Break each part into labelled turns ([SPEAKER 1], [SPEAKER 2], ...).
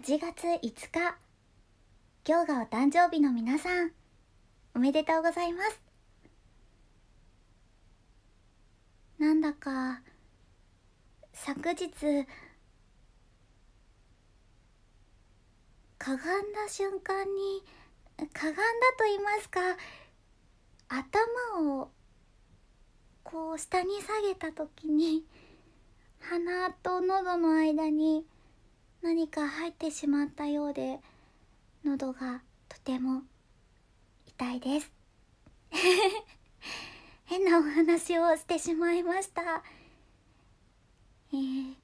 [SPEAKER 1] 8月5日今日がお誕生日の皆さんおめでとうございますなんだか昨日かがんだ瞬間にかがんだと言いますか頭をこう下に下げた時に鼻と喉の間に何か入ってしまったようで喉がとても痛いです 変なお話をしてしまいましたえー、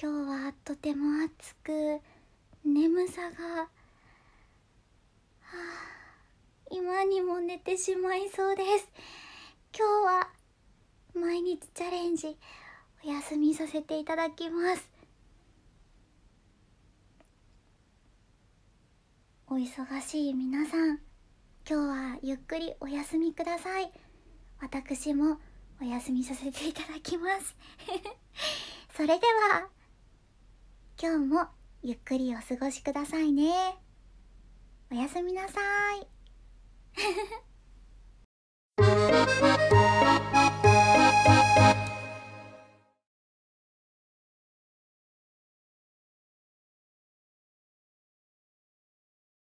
[SPEAKER 1] 今日はとても暑く眠さが、はあ、今にも寝てしまいそうです今日は毎日チャレンジお休みさせていただきますお忙しい皆さん今日はゆっくりお休みください私もお休みさせていただきます それでは今日もゆっくりお過ごしくださいねおやすみなさい